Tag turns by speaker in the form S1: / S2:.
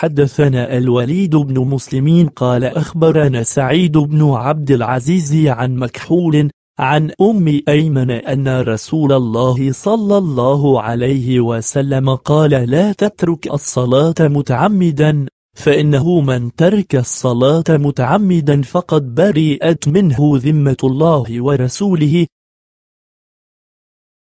S1: حدثنا الوليد بن مسلمين قال أخبرنا سعيد بن عبد العزيز عن مكحول عن أم أيمن أن رسول الله صلى الله عليه وسلم قال لا تترك الصلاة متعمدا فإنه من ترك الصلاة متعمدا فقد برئت منه ذمة الله ورسوله